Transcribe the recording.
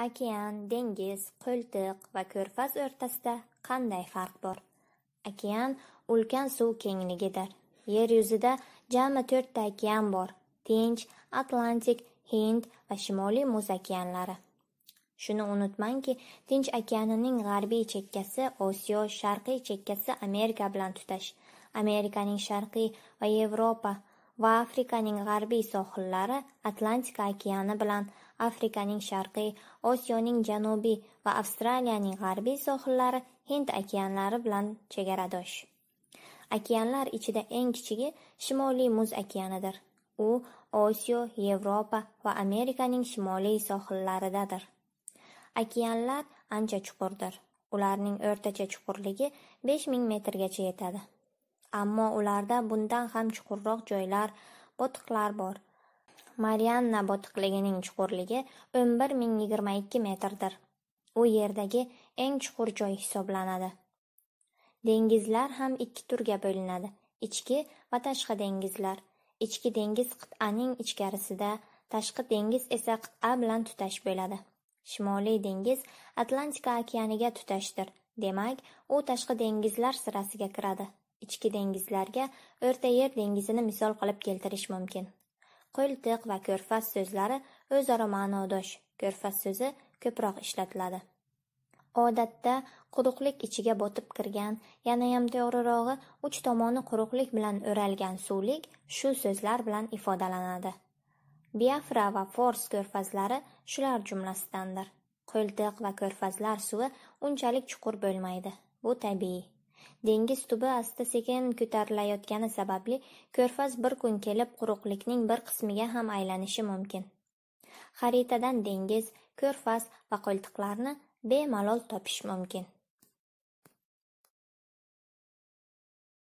Океан, dengiz, qo'ltiq va ko'rfaz o'rtasida qanday farq bor? Океан ulkan suv kengligidir. Yer yuzida jami 4 ta okean bor: Tinch, Atlantik, Hind va Shimoliy muz okeanlari. Shuni unutmangki, Tinch okeanining g'arbiy chekkasi Osiyo, sharqiy chekkasi Amerika bilan tutash. Amerikaning sharqiy va Yevropa va Afrikaning g'arbiy sohillari Atlantika okeani bilan, Afrikaning sharqiy, Osiyoning janubiy va Avstraliyaning g'arbiy sohillari Hind okeanlari bilan chegaradosh. Okeanlar ichida eng kichigi Shimoliy muz okeanidir. U Osiyo, Yevropa va Amerikaning shimoliy sohillaridadir. Okeanlar ancha chuqurdir. Ularning o'rtacha chuqurligi 5000 metrgacha yetadi. ammo ularda bundan ham chuqurroq joylar, botiqlar bor. Marianna botiqligining chuqurligi 11022 metrdir. U yerdagi eng chuqur joy hisoblanadi. Dengizlar ham ikki turga bo'linadi: ichki va tashqi dengizlar. Ichki dengiz qit'aning ichkarisida, tashqi dengiz esa qit'a bilan tutash bo'ladi. Shimoliy dengiz Atlantika okeaniga tutashdir. Demak, u tashqi dengizlar sirasiga kiradi. Ichki dengizlarga O'rta Yer dengizini misol qilib keltirish mumkin. Qo'ltiq va ko'rfaz so'zlari o'zaro ma'nodosh. Ko'rfaz so'zi ko'proq ishlatiladi. Odatda quruqlik ichiga botib kirgan, yanayam to'g'rirog'i uch tomoni quruqlik bilan o'ralgan suvlik shu so'zlar bilan ifodalanadi. Biafra va Fors ko'rfazlari shular jumlasidandir. Qo'ltiq va ko'rfazlar suvi unchalik chuqur bo'lmaydi. Bu tabiiy. Dengiz tubi asta-sekin ko'tarilayotgani sababli ko'rfaz bir kun kelib quruqlikning bir qismiga ham aylanishi mumkin. Xaritadan dengiz, ko'rfaz va qo'ltiqlarni bemalol topish mumkin.